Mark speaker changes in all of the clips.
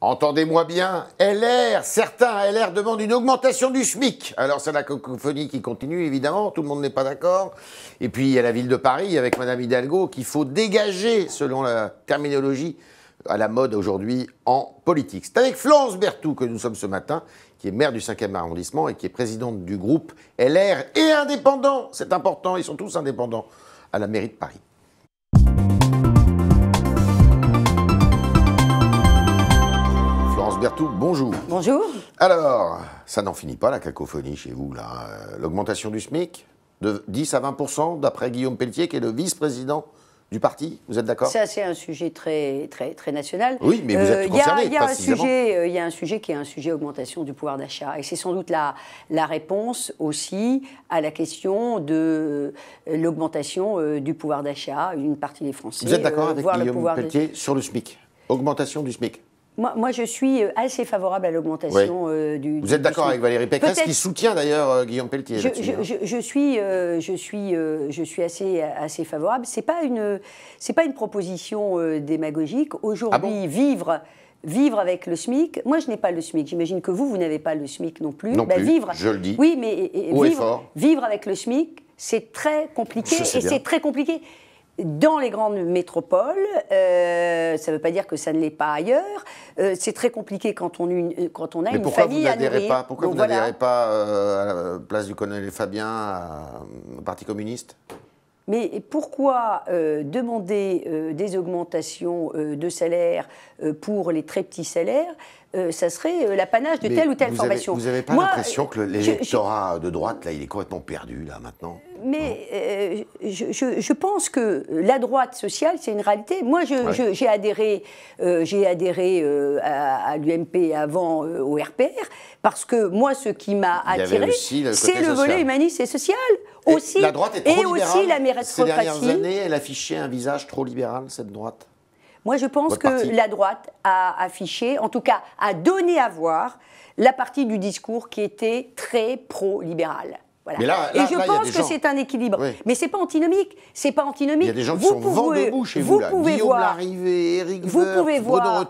Speaker 1: Entendez-moi bien, LR, certains LR demandent une augmentation du SMIC. Alors c'est la cacophonie qui continue évidemment, tout le monde n'est pas d'accord. Et puis il y a la ville de Paris avec Madame Hidalgo qu'il faut dégager selon la terminologie à la mode aujourd'hui en politique. C'est avec Florence Berthoud que nous sommes ce matin, qui est maire du 5e arrondissement et qui est présidente du groupe LR et indépendant. C'est important, ils sont tous indépendants à la mairie de Paris. bonjour. Bonjour. Alors, ça n'en finit pas la cacophonie chez vous, là. Hein. L'augmentation du SMIC de 10 à 20 d'après Guillaume Pelletier, qui est le vice-président du parti, vous êtes d'accord Ça,
Speaker 2: c'est un sujet très, très, très national. Oui, mais vous êtes euh, concerné, Il euh, y, a un sujet qui est un sujet augmentation du pouvoir d'achat. Et c'est sans doute la, réponse aussi à la question de euh, l'augmentation du pouvoir d'achat, une partie des Français. Vous êtes d'accord avec Guillaume Pelletier
Speaker 1: sur le SMIC Augmentation du SMIC
Speaker 2: moi, je suis euh, assez favorable à l'augmentation euh, du. Vous êtes d'accord avec Valérie Pécresse qui soutient
Speaker 1: d'ailleurs euh, Guillaume Pelletier je, suis, hein
Speaker 2: je suis, je suis assez, assez favorable. C'est pas une, c'est pas une proposition démagogique. Aujourd'hui, ah vivre vivre avec le SMIC. Moi, je n'ai pas le SMIC. J'imagine que vous, vous n'avez pas le SMIC non plus. Non bah, vivre, je le dis. Oui, mais vivre, vivre, avec le SMIC, c'est très compliqué. Et c'est très compliqué dans les grandes métropoles. Euh, ça ne veut pas dire que ça ne l'est pas ailleurs. Euh, c'est très compliqué quand on, quand on a une famille Pas, pourquoi vous n'adhérez
Speaker 1: pas euh, à la place du colonel Fabien au Parti communiste
Speaker 2: mais pourquoi euh, demander euh, des augmentations euh, de salaire pour les très petits salaires ça serait l'apanage de telle ou telle formation. vous n'avez pas l'impression
Speaker 1: que l'électorat de droite, là, il est complètement perdu, là, maintenant
Speaker 2: Mais je, pense que la droite sociale, c'est une réalité. Moi, j'ai adhéré, j'ai adhéré à, à l'UMP avant au RPR, parce que moi, ce qui m'a attiré, c'est le volet humaniste et social la droite est trop et libérale. aussi la Ces dernières années, elle
Speaker 1: affichait un visage trop libéral, cette droite
Speaker 2: Moi, je pense que la droite a affiché, en tout cas, a donné à voir la partie du discours qui était très pro-libérale et je pense que c'est un équilibre. Mais c'est pas antinomique. C'est pas antinomique. Il y a des gens qui vous sont pouvez, debout chez vous. là. pouvez voir. Eric vous pouvez voir.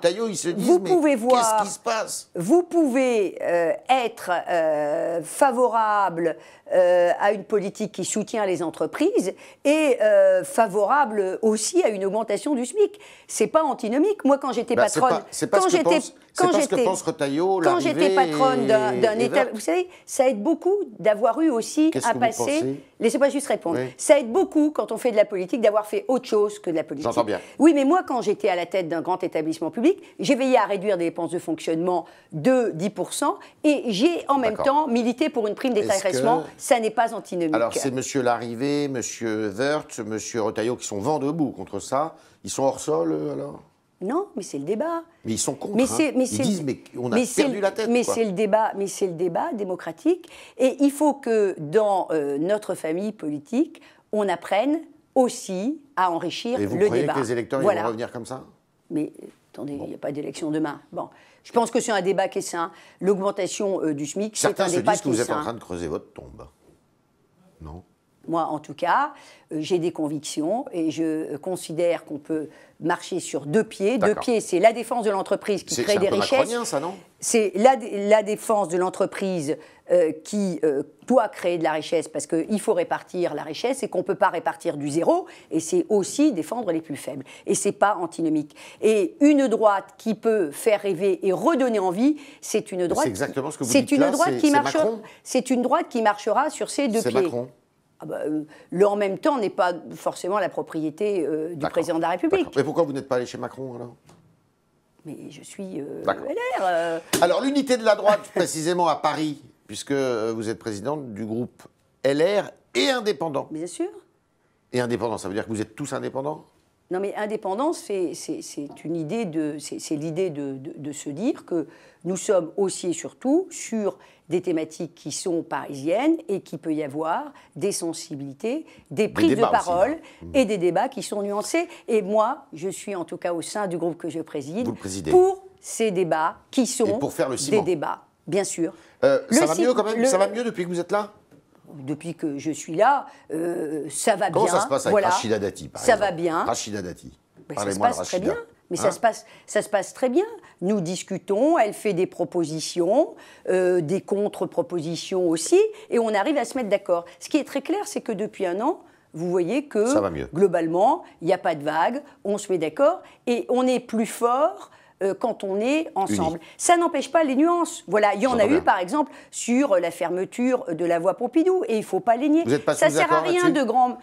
Speaker 2: vous pouvez Qu'est-ce qui se passe Vous pouvez euh, être euh, favorable euh, à une politique qui soutient les entreprises et favorable aussi à une augmentation du SMIC. ce n'est pas antinomique. Moi, quand j'étais bah, patronne, pas, quand j'étais quand j'étais
Speaker 1: quand j'étais patronne d'un établissement, vous
Speaker 2: savez, ça aide beaucoup d'avoir eu aussi à passer. Laissez-moi juste répondre. Ça aide beaucoup quand on fait de la politique d'avoir fait autre chose que de la politique. J'entends bien. Oui, mais moi, quand j'étais à la tête d'un grand établissement public, j'ai veillé à réduire des dépenses de fonctionnement de 10 et j'ai en même temps milité pour une prime détat Ça n'est pas antinomique. Alors c'est
Speaker 1: Monsieur Larrivé, Monsieur Vert, Monsieur Retailleau qui sont vent debout contre ça. Ils sont hors sol alors
Speaker 2: non, mais c'est le débat.
Speaker 1: Mais ils sont contre. Mais hein. mais ils disent, mais on a perdu la tête. Mais c'est le
Speaker 2: débat, mais c'est le débat démocratique. Et il faut que dans euh, notre famille politique, on apprenne aussi à enrichir le Et vous croyez Que les électeurs vont revenir comme ça Mais attendez, il n'y a pas d'élection demain. Bon, je pense que c'est un débat qui est sain. L'augmentation euh, du SMIC, c'est un débat qui est sain. Certains se disent que vous êtes en train de
Speaker 1: creuser votre tombe. Non
Speaker 2: moi, en tout cas, euh, j'ai des convictions et je euh, considère qu'on peut marcher sur deux pieds. Deux pieds, c'est la défense de l'entreprise qui crée des richesses. C'est la, la, défense de l'entreprise euh, qui doit créer de la richesse parce qu'il faut répartir la richesse et qu'on ne peut pas répartir du zéro. Et c'est aussi défendre les plus faibles. Et c'est pas antinomique. Et une droite qui peut faire rêver et redonner envie, c'est une droite. C'est exactement ce que vous dites une droite qui marchera. C'est une droite qui marchera sur ces deux pieds ah bah, euh, en même temps n'est pas forcément la propriété euh, du président de la République. Mais pourquoi vous n'êtes pas allé chez Macron alors Mais je suis euh, LR.
Speaker 1: Alors l'unité de la droite, précisément à Paris, puisque vous êtes présidente du groupe LR et indépendant. Bien sûr. Et indépendant, ça veut dire que vous êtes tous indépendants
Speaker 2: non, mais indépendance, c'est une idée de, c'est l'idée de, de, se dire que nous sommes aussi et surtout sur des thématiques qui sont parisiennes et qui peut y avoir des sensibilités, des prises de parole hein. mmh. et des débats qui sont nuancés. Et moi, je suis en tout cas au sein du groupe que je préside pour ces débats qui sont des débats, bien sûr. Euh, ça, va mieux quand même ça va mieux depuis que vous êtes là depuis que je suis là, euh, ça va bien. Comment ça se passe avec Rachida Dati, par Ça va bien. Rachida Dati.
Speaker 1: Ben, ça se passe bien. Mais ça, hein se
Speaker 2: passe, ça se passe très bien. Nous discutons, elle fait des propositions, euh, des contre-propositions aussi, et on arrive à se mettre d'accord. Ce qui est très clair, c'est que depuis un an, vous voyez que globalement, il n'y a pas de vague, on se met d'accord, et on est plus fort euh, quand on est ensemble. Ça n'empêche pas les nuances. Voilà, il y en a eu par exemple sur la fermeture de la voie Pompidou et il ne faut pas les nier. Vous pas ça ne sert à rien de grand.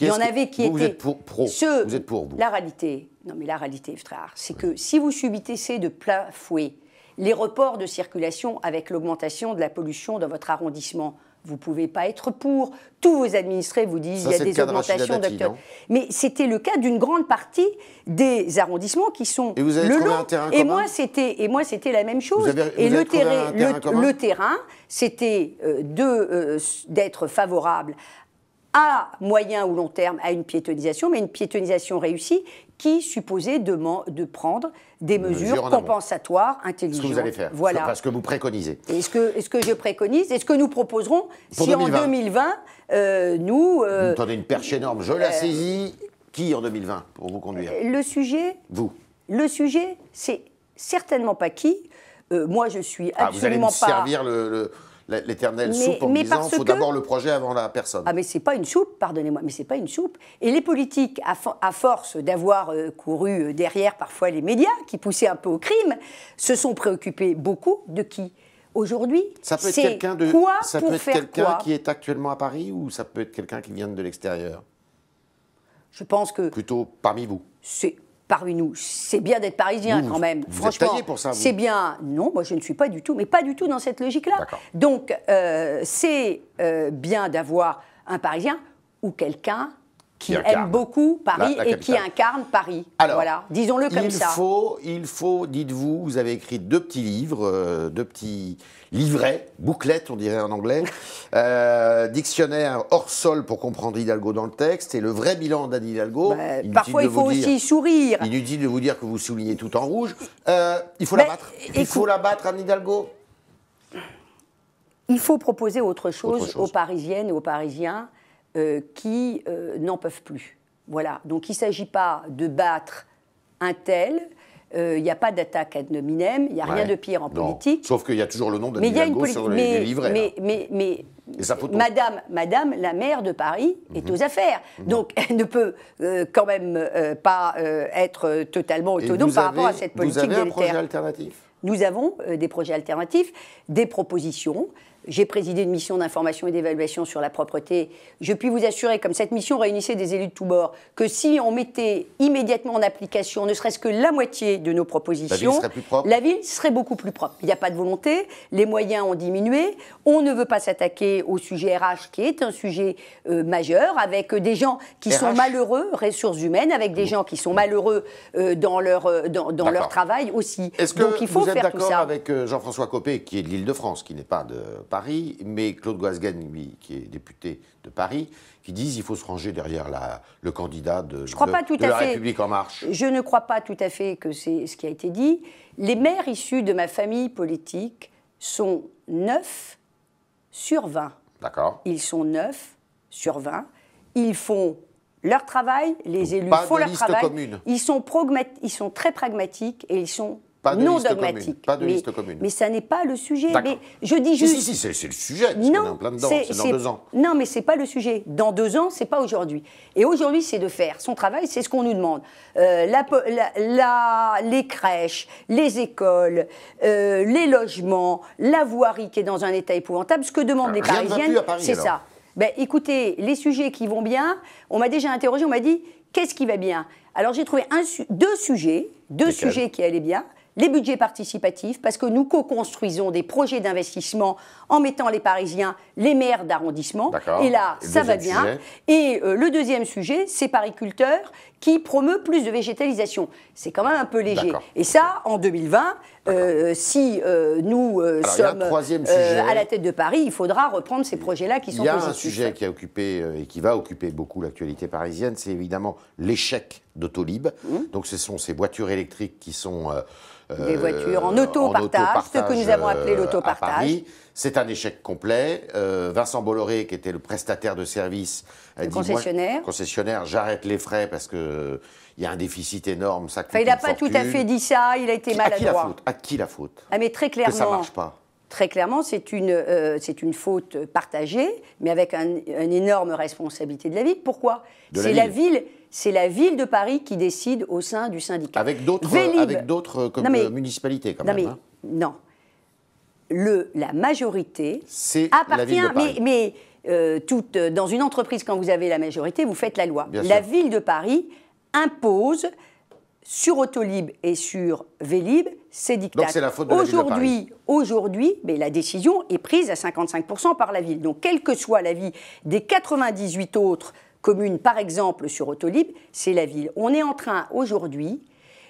Speaker 2: Il y en avait qui vous étaient. êtes
Speaker 1: pour vous êtes pour vous.
Speaker 2: La réalité, non mais la réalité, frère, c'est que si vous subissez de plein fouet les reports de circulation avec l'augmentation de la pollution dans votre arrondissement, vous ne pouvez pas être pour. Tous vos administrés vous disent qu'il y a des augmentations d'acteurs. Mais c'était le cas d'une grande partie des arrondissements qui sont le long. et moi, c'était et moi c'était la même chose. et le, terrain, le, terrain, c'était euh, euh, d'être favorable à moyen ou long terme à une piétonisation, mais une piétonisation réussie qui supposait de, de prendre des mesures, compensatoires intelligentes. Ce que vous allez faire, voilà. Parce
Speaker 1: que vous préconisez.
Speaker 2: Est-ce que, est que je préconise Est-ce que nous proposerons si en 2020, euh, nous... Euh, vous tendez
Speaker 1: une perche énorme, je la euh, saisis. Qui en 2020 pour vous conduire
Speaker 2: Le sujet... Vous. Le sujet, c'est certainement pas qui. moi, je suis absolument ah, vous allez Servir
Speaker 1: le l'éternelle soupe en faut d'abord le projet avant la personne. Ah,
Speaker 2: mais c'est pas une soupe, pardonnez-moi, mais c'est pas une soupe. Et les politiques, à, force d'avoir euh, couru euh, derrière parfois les médias, qui poussaient un peu au crime, se sont préoccupés beaucoup de qui aujourd'hui. Ça peut être quelqu'un de ça peut être quelqu'un qui
Speaker 1: est actuellement à Paris ou ça peut être quelqu'un qui vient de l'extérieur. Je pense
Speaker 2: que plutôt parmi vous. C'est parmi nous. C'est bien d'être parisien quand même. Vous Franchement, c'est bien. Non, moi je ne suis pas du tout, mais pas du tout dans cette logique-là. Donc euh, c'est euh, bien d'avoir un parisien ou quelqu'un qui, aime beaucoup Paris et qui incarne Paris. Alors, disons-le comme il ça.
Speaker 1: Faut, il faut, dites-vous, vous avez écrit deux petits livres, euh, deux petits livrets, bouclettes, on dirait en anglais, euh, dictionnaire hors sol pour comprendre Hidalgo dans le texte et le vrai bilan d'Anne Hidalgo. Bah, parfois, il faut aussi sourire. Inutile de vous dire que vous soulignez tout en rouge. Euh, il faut la battre. il faut la battre, Anne Hidalgo.
Speaker 2: Il faut proposer autre chose. aux Parisiennes et aux Parisiens euh, qui euh, n'en peuvent plus. Voilà. Donc il ne s'agit pas de battre un tel. Il euh, n'y a pas d'attaque ad nominem, il n'y a rien de pire en politique.
Speaker 1: Sauf qu'il y a toujours le nom de mais sur les, mais,
Speaker 2: Mais, mais, madame, madame la maire de Paris est mhm. aux affaires. Mhm. Donc elle ne peut quand même pas être totalement autonome par rapport à cette politique Vous avez un projet alternatif Nous avons des projets alternatifs, des propositions. J'ai présidé une mission d'information et d'évaluation sur la propreté. Je puis vous assurer, comme cette mission réunissait des élus de tous bords, que si on mettait immédiatement en application ne serait-ce que la moitié de nos propositions, la ville serait, beaucoup plus propre. Il n'y a pas de volonté, les moyens ont diminué, on ne veut pas s'attaquer au sujet RH qui est un sujet euh, majeur, avec euh, des gens qui sont malheureux, ressources humaines, avec des gens qui sont malheureux euh, dans, leur, dans, leur travail aussi. Est-ce que faut vous êtes d'accord
Speaker 1: avec Jean-François Copé, qui est de l'Île-de-France, qui n'est pas de mais Claude Guasguen, qui est député de Paris, qui disent qu'il faut se ranger derrière la, le candidat de, je crois pas tout la République en marche. Je
Speaker 2: ne crois pas tout à fait que c'est ce qui a été dit. Les maires issus de ma famille politique sont 9 sur 20. D'accord. Ils sont 9 sur 20. Ils font leur travail, les élus font leur travail. Commune. Ils sont, ils sont très pragmatiques et ils sont non dogmatique. Pas de mais, liste commune. Mais ça n'est pas le sujet. Mais je dis juste. Si, si,
Speaker 1: c'est le sujet. non, est en plein dedans. dans deux ans.
Speaker 2: Non, mais c'est pas le sujet. Dans deux ans, c'est pas aujourd'hui. Et aujourd'hui, c'est de faire son travail. C'est ce qu'on nous demande. Euh, la, les crèches, les écoles, euh, les logements, la voirie qui est dans un état épouvantable. Ce que demandent euh, les Parisiens Parisiennes, c'est ça. Ben, écoutez, les sujets qui vont bien, on m'a déjà interrogé, on m'a dit qu'est-ce qui va bien Alors j'ai trouvé un, deux sujets, deux sujets qui allaient bien les budgets participatifs, parce que nous co-construisons des projets d'investissement en mettant les Parisiens, les maires d'arrondissement. Et là, ça va bien. Et euh, le deuxième sujet, c'est pariculteurs qui promeut plus de végétalisation. C'est quand même un peu léger. Et ça, en 2020, euh, si euh, nous sommes à la tête de Paris, il faudra reprendre ces projets-là qui sont Il y a un
Speaker 1: sujet qui a occupé et qui va occuper beaucoup l'actualité parisienne, c'est évidemment l'échec d'Autolib. Mmh. Donc ce sont ces voitures électriques qui sont des euh, voitures en autopartage, auto ce que nous avons appelé euh, l'autopartage. C'est un échec complet. Euh, Vincent Bolloré, qui était le prestataire de service, a dit concessionnaire. concessionnaire, j'arrête les frais parce que il y a un déficit énorme. Ça coûte il n'a pas tout à fait
Speaker 2: dit ça. Il a été maladroit.
Speaker 1: À qui la faute
Speaker 2: À qui la mais très clairement. ça marche pas. Très clairement, c'est une, euh, une faute partagée, mais avec un, une énorme responsabilité de la ville. Pourquoi C'est la ville c'est la ville de Paris qui décide au sein du syndicat. Avec d'autres
Speaker 1: municipalités, quand non même. Hein.
Speaker 2: Non. Le, la majorité appartient. La Mais, euh, toute, dans une entreprise, quand vous avez la majorité, vous faites la loi. la ville de Paris impose sur Autolib et sur Vélib ces dictats. Aujourd'hui, aujourd'hui, mais la décision est prise à 55% par la ville. Donc, quel que soit l'avis des 98 autres communes, par exemple sur Autolib, c'est la ville. On est en train aujourd'hui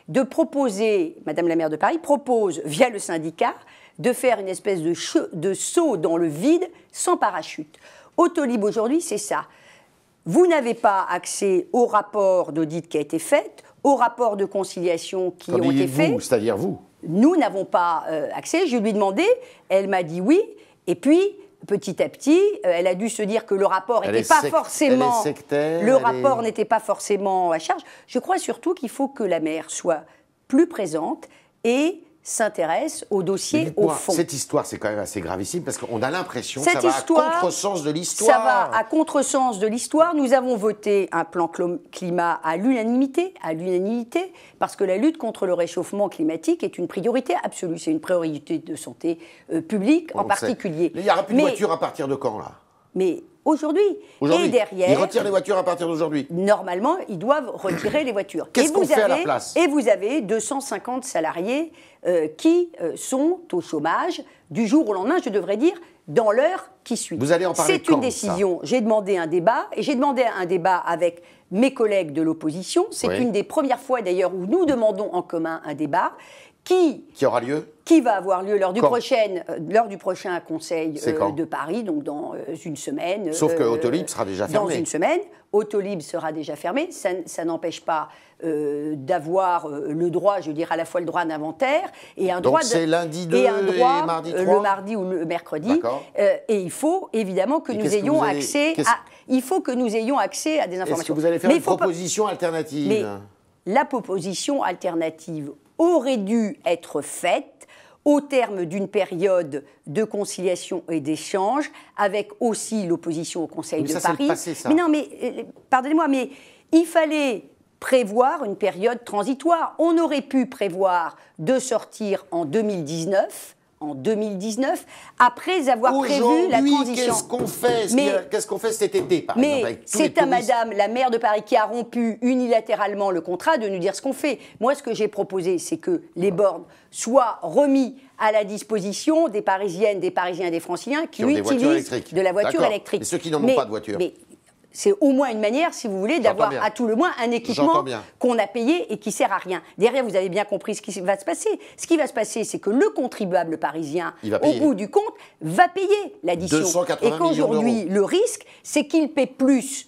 Speaker 2: de proposer, Madame la maire de Paris propose via le syndicat de faire une espèce de, de saut dans le vide sans parachute. Autolib aujourd'hui, c'est ça. Vous n'avez pas accès au rapport d'audit qui a été fait, aux rapports de conciliation qui ont été faits.
Speaker 1: C'est-à-dire vous
Speaker 2: nous n'avons pas euh, accès. Je lui ai demandé, elle m'a dit oui. Et puis, petit à petit, euh, elle a dû se dire que le rapport n'était pas forcément le rapport n'était pas forcément à charge. Je crois surtout qu'il faut que la mère soit plus présente et s'intéresse au dossier au fond. Cette
Speaker 1: histoire, c'est quand même assez gravissime parce qu'on a l'impression que ça va à contresens de l'histoire. Ça va à
Speaker 2: contresens de l'histoire. Nous avons voté un plan climat à l'unanimité, à l'unanimité, parce que la lutte contre le réchauffement climatique est une priorité absolue. C'est une priorité de santé euh, publique en particulier. Il n'y aura plus de voitures à partir de quand là Mais aujourd'hui. Et derrière. Ils retirent les voitures à partir d'aujourd'hui. Normalement, ils doivent retirer les voitures. Qu'est-ce qu'on place Et vous avez 250 salariés euh, qui euh, sont au chômage du jour au lendemain, je devrais dire, dans l'heure qui suit. Vous allez en parler C'est une décision. J'ai demandé un débat et j'ai demandé un débat avec mes collègues de l'opposition. C'est une des premières fois d'ailleurs où nous demandons en commun un débat qui, aura lieu qui va avoir lieu lors du, prochain, euh, lors du prochain Conseil euh, de Paris, donc dans euh, une semaine. Sauf que Autolib sera déjà fermé. Dans une semaine, Autolib sera déjà fermé. Ça, n'empêche pas d'avoir le droit, je veux dire à la fois le droit d'inventaire et un donc de. c'est lundi 2 et, mardi 3 Le mardi ou le mercredi. et il faut évidemment que nous ayons accès à. Il faut que nous ayons accès à des informations. Est-ce que vous allez faire une
Speaker 1: proposition alternative mais,
Speaker 2: la proposition alternative aurait dû être faite au terme d'une période de conciliation et d'échange, avec aussi l'opposition au Conseil de Paris. Mais non, mais euh, pardonnez-moi, mais il fallait prévoir une période transitoire. On aurait pu prévoir de sortir en 2019 en 2019, après avoir prévu la transition. quest qu'on fait
Speaker 1: Qu'est-ce qu'on fait cet été par Mais c'est à
Speaker 2: Madame la maire de Paris qui a rompu unilatéralement le contrat de nous dire ce qu'on fait. Moi, ce que j'ai proposé, c'est que les bornes soient remises à la disposition des Parisiennes, des Parisiens, des Franciliens qui, utilisent de la voiture électrique. Mais ceux qui n'en ont pas de voiture. Mais c'est au moins une manière, si vous voulez, d'avoir à tout le moins un équipement qu'on a payé et qui sert à rien. Derrière, vous avez bien compris ce qui va se passer. Ce qui va se passer, c'est que le contribuable parisien, au bout du compte, va payer l'addition. Et qu'aujourd'hui, le risque, c'est qu'il paie plus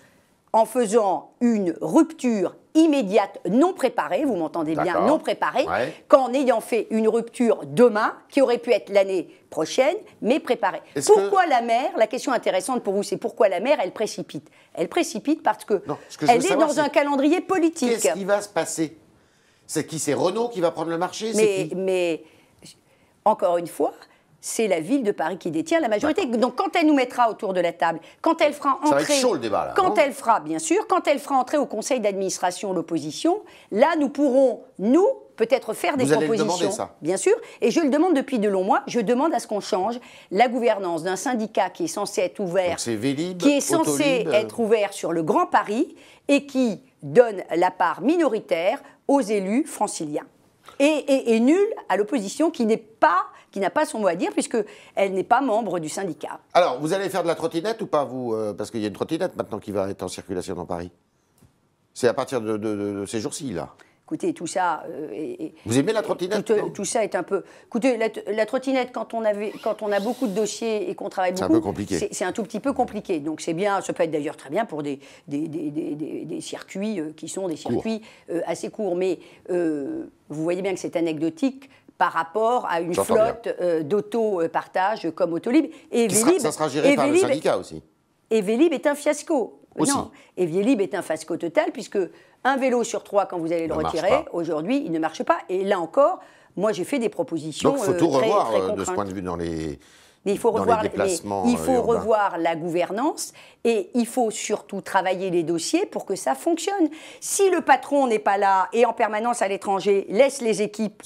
Speaker 2: en faisant une rupture immédiate non préparée, vous m'entendez bien, non préparée, qu'en ayant fait une rupture demain, qui aurait pu être l'année prochaine, mais préparée. Pourquoi la mer, la question intéressante pour vous, c'est pourquoi la mer, elle précipite Elle précipite parce que, elle est dans un calendrier
Speaker 1: politique. Qu'est-ce qui va se passer C'est qui C'est Renault qui va prendre le marché
Speaker 2: mais, encore une fois, c'est la ville de Paris qui détient la majorité. Donc quand elle nous mettra autour de la table, quand elle fera entrer, quand elle fera, bien sûr, quand elle fera entrer au conseil d'administration l'opposition, là nous pourrons nous peut-être faire des propositions. Bien sûr. Et je le demande depuis de longs mois. Je demande à ce qu'on change la gouvernance d'un syndicat qui est censé être ouvert. qui est censé être euh ouvert sur le Grand Paris et qui donne la part minoritaire aux élus franciliens et, nulle à l'opposition qui n'est pas qui n'a pas son mot à dire puisque elle n'est pas membre du syndicat.
Speaker 1: Alors, vous allez faire de la trottinette ou pas, vous euh, Parce qu'il y a une trottinette maintenant qui va être en circulation dans Paris. C'est à partir de ces jours-ci, là.
Speaker 2: Écoutez, tout ça. Euh, et, Vous aimez la trottinette tout, euh, ça est un peu. Écoutez, la, trottinette, quand on avait, quand on a beaucoup de dossiers et qu'on travaille beaucoup, c'est un peu compliqué. C'est un tout petit peu compliqué. Donc c'est bien. Ça peut être d'ailleurs très bien pour des des, circuits euh, qui sont des circuits assez courts. Mais vous voyez bien que c'est anecdotique par rapport à une flotte d'auto-partage comme Autolib et ça sera géré par le syndicat aussi. Et Vélib est un fiasco. Non, et Vélib est un fiasco total, puisque un vélo sur trois, quand vous allez le retirer, aujourd'hui, il ne marche pas. Et là encore, moi, j'ai fait des propositions. Donc, il faut euh, tout revoir euh, de ce point de
Speaker 1: vue dans les. Mais il faut, revoir, les déplacements il faut euh, revoir
Speaker 2: la gouvernance et il faut surtout travailler les dossiers pour que ça fonctionne. Si le patron n'est pas là et en permanence à l'étranger laisse les équipes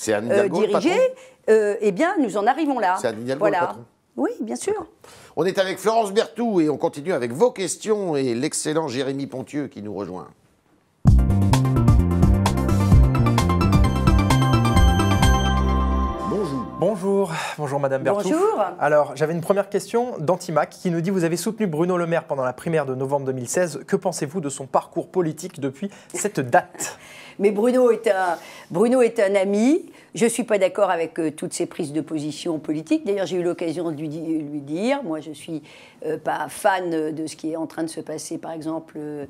Speaker 2: diriger, eh bien nous en arrivons là. C'est voilà. patron Oui, bien sûr.
Speaker 1: On est avec Florence Bertou et on continue avec vos questions et l'excellent Jérémy Pontieux qui nous rejoint.
Speaker 3: Bonjour, bonjour bonjour Madame Bertou. Bonjour. Alors, j'avais une première question d'Antimac qui nous dit Vous avez soutenu Bruno Le Maire pendant la primaire de novembre 2016. Que pensez-vous de son parcours politique depuis cette date mais Bruno est un, Bruno est un ami. Je ne suis pas d'accord avec euh, toutes
Speaker 2: ces prises de position politiques. D'ailleurs, j'ai eu l'occasion de lui, dire, moi je ne suis euh, pas fan de ce qui est en train de se passer, par exemple, euh,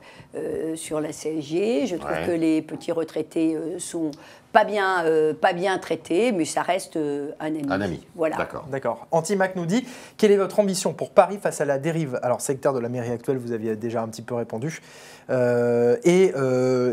Speaker 2: sur la CSG. Je trouve que les petits retraités sont pas bien, euh, pas bien traité, mais ça reste euh,
Speaker 3: un ami. ami. Voilà. D'accord. D'accord. Antimac nous dit quelle est votre ambition pour Paris face à la dérive Alors secteur de la mairie actuelle, vous aviez déjà un petit peu répondu. Euh, et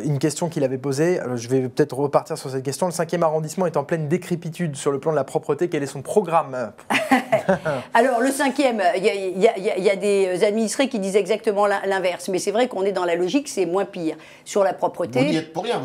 Speaker 3: une question qu'il avait posée, je vais peut-être repartir sur cette question. Le 5e arrondissement est en pleine décrépitude sur le plan de la propreté. Quel est son programme
Speaker 2: Alors, le cinquième, il y, a des administrés qui disent exactement l'inverse. Mais c'est vrai qu'on est dans la logique, c'est moins pire. Sur la propreté. Vous pour rien,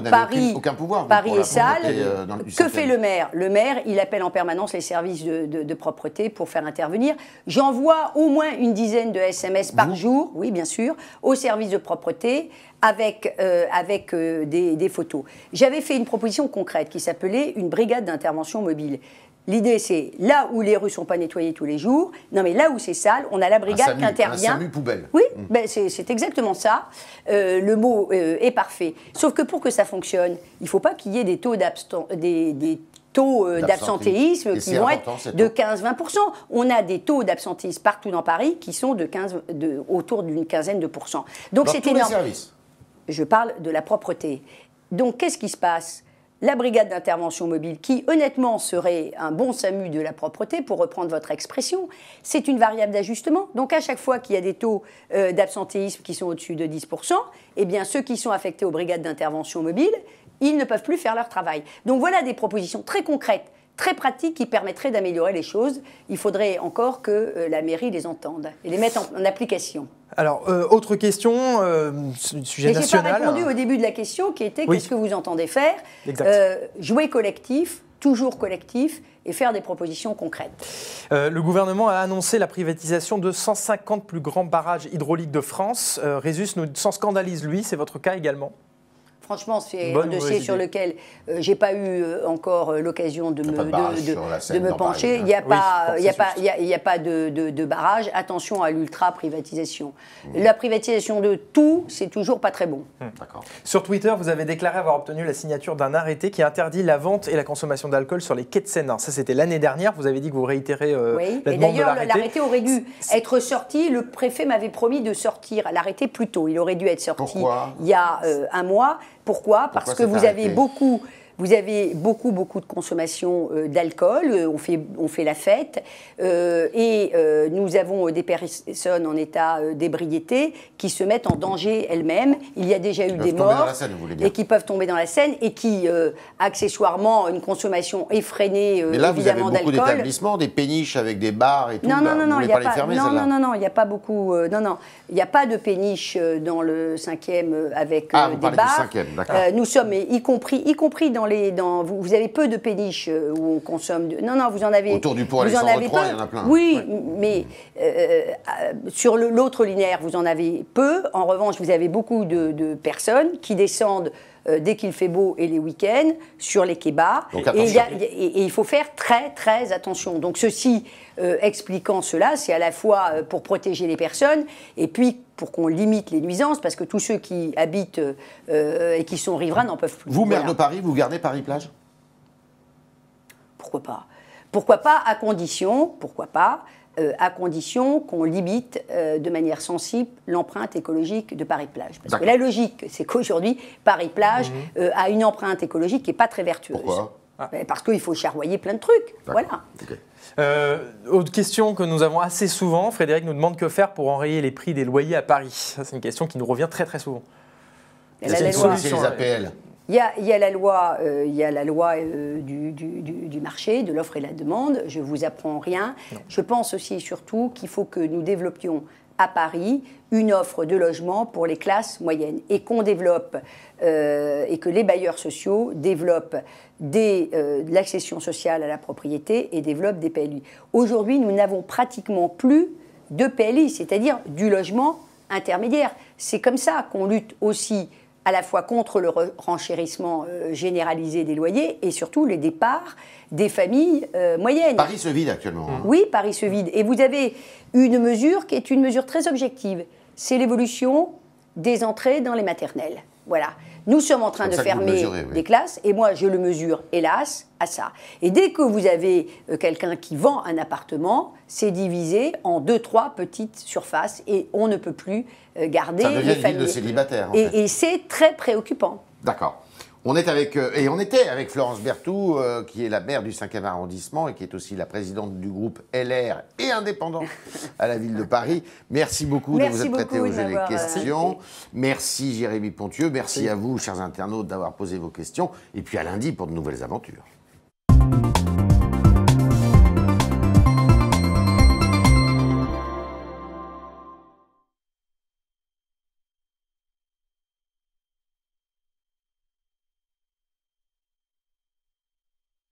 Speaker 2: aucun pouvoir. Paris est sale. Euh, que fait le maire Le maire, il appelle en permanence les services de, propreté pour faire intervenir. J'envoie au moins une dizaine de SMS par jour, oui, bien sûr, aux services de propreté avec, euh, avec euh, des photos. J'avais fait une proposition concrète qui s'appelait une brigade d'intervention mobile. L'idée, c'est là où les rues sont pas nettoyées tous les jours, non mais là où c'est sale, on a la brigade qui intervient. Un poubelle. Oui, mm. ben, c'est exactement ça. Euh, le mot euh, est parfait. Sauf que pour que ça fonctionne, il faut pas qu'il y ait des taux taux euh, d'absentéisme qui vont être de 15-20%. On a des taux d'absentéisme partout dans Paris qui sont de 15, de, autour d'une quinzaine de pourcents. Donc c'est énorme. Les Je parle de la propreté. Donc qu'est-ce qui se passe la brigade d'intervention mobile, qui honnêtement serait un bon SAMU de la propreté, pour reprendre votre expression, c'est une variable d'ajustement. Donc à chaque fois qu'il y a des taux euh, d'absentéisme qui sont au-dessus de 10%, eh bien ceux qui sont affectés aux brigades d'intervention mobile, ils ne peuvent plus faire leur travail. Donc voilà des propositions très concrètes très pratique qui permettrait d'améliorer les choses. Il faudrait encore que euh, la mairie les entende et les mette en, application.
Speaker 3: Alors, euh, autre question, euh, sujet national. Je pas répondu hein. au
Speaker 2: début de la question qui était qu'est-ce que vous entendez faire Jouer collectif, toujours collectif et faire des propositions concrètes.
Speaker 3: le gouvernement a annoncé la privatisation de 150 plus grands barrages hydrauliques de France. Résus nous, s'en scandalise, lui, c'est votre cas également
Speaker 2: Franchement, c'est un dossier sur lequel euh, j'ai pas eu euh, encore euh, l'occasion de me, pencher. Il n'y a, pas, de, barrage. Attention à l'ultra-privatisation. La privatisation de tout, c'est toujours pas très bon.
Speaker 3: Hmm. Sur Twitter, vous avez déclaré avoir obtenu la signature d'un arrêté qui interdit la vente et la consommation d'alcool sur les quais de Seine. ça, c'était l'année dernière. Vous avez dit que vous réitérez oui. la demande et d'ailleurs, l'arrêté aurait dû
Speaker 2: être sorti. Le préfet m'avait promis de sortir l'arrêté plus tôt. Il aurait dû être sorti il y a un mois. Pourquoi Parce que vous avez beaucoup vous avez beaucoup, beaucoup de consommation euh, d'alcool, euh, on, fait, on fait la fête, euh, et nous avons des personnes en état d'ébriété qui se mettent en danger elles-mêmes. Il y a déjà eu des morts, et qui peuvent tomber dans la Seine, et qui, accessoirement, une consommation effrénée, d'alcool... Mais là, vous avez beaucoup d'établissements,
Speaker 1: des péniches avec des bars et tout, non, non, non, non, il n'y a, pas
Speaker 2: beaucoup, non, non, il n'y a pas de péniche dans le 5e avec ah, vous des bars. Du nous sommes, y compris, y compris dans vous, avez peu de péniches euh, où on consomme. De, non, non, vous en avez. Autour du pont il y en a plein. Oui, mais euh, euh, sur l'autre linéaire, vous en avez peu. En revanche, vous avez beaucoup de personnes qui descendent euh, dès qu'il fait beau et les week-ends, sur les kebabs. et, il faut faire très, très attention. Donc, ceci euh, expliquant cela, c'est à la fois euh, pour protéger les personnes et puis pour qu'on limite les nuisances, parce que tous ceux qui habitent et qui sont riverains n'en peuvent plus. Vous, maire de Paris, vous
Speaker 1: gardez Paris-Plage
Speaker 2: Pourquoi pas Pourquoi pas, à condition, pourquoi pas, euh, à condition qu'on limite euh, de manière sensible l'empreinte écologique de Paris-Plage. Parce que la logique, c'est qu'aujourd'hui, Paris-Plage mhm. euh, a une empreinte écologique qui n'est pas très vertueuse. Pourquoi ah. Parce qu'il faut charroyer plein de trucs. Voilà.
Speaker 3: autre question que nous avons assez souvent, Frédéric nous demande que faire pour enrayer les prix des loyers à Paris. C'est une question qui nous revient très très souvent. C'est les APL.
Speaker 2: Il y, a, la loi, euh, il y la loi euh, du, marché, de l'offre et de la demande. Je ne vous apprends rien. Je pense aussi et surtout qu'il faut que nous développions à Paris une offre de logement pour les classes moyennes et qu'on développe euh, et que les bailleurs sociaux développent des, de l'accession sociale à la propriété et développent des PLI. Aujourd'hui, nous n'avons pratiquement plus de PLI, c'est-à-dire du logement intermédiaire. C'est comme ça qu'on lutte aussi à la fois contre le renchérissement euh, généralisé des loyers et surtout les départs des familles euh, moyennes.
Speaker 1: Paris se vide actuellement. Hein. Oui,
Speaker 2: Paris se vide. Et vous avez une mesure qui est une mesure très objective. C'est l'évolution des entrées dans les maternelles. Voilà. Nous sommes en train de fermer des classes et moi je le mesure, hélas, à ça. Et dès que vous avez euh, quelqu'un qui vend un appartement, c'est divisé en deux, trois petites surfaces et on ne peut plus euh, garder ça devient les Une de célibataires. et c'est très préoccupant.
Speaker 1: D'accord. On est avec euh, et on était avec Florence Berthoud, euh, qui est la maire du 5e arrondissement et qui est aussi la présidente du groupe LR et indépendant à la ville de Paris. Merci beaucoup de vous être prêté aux euh, les questions. Merci Jérémy Pontieux, merci à vous chers internautes d'avoir posé vos questions et puis à lundi pour de nouvelles aventures.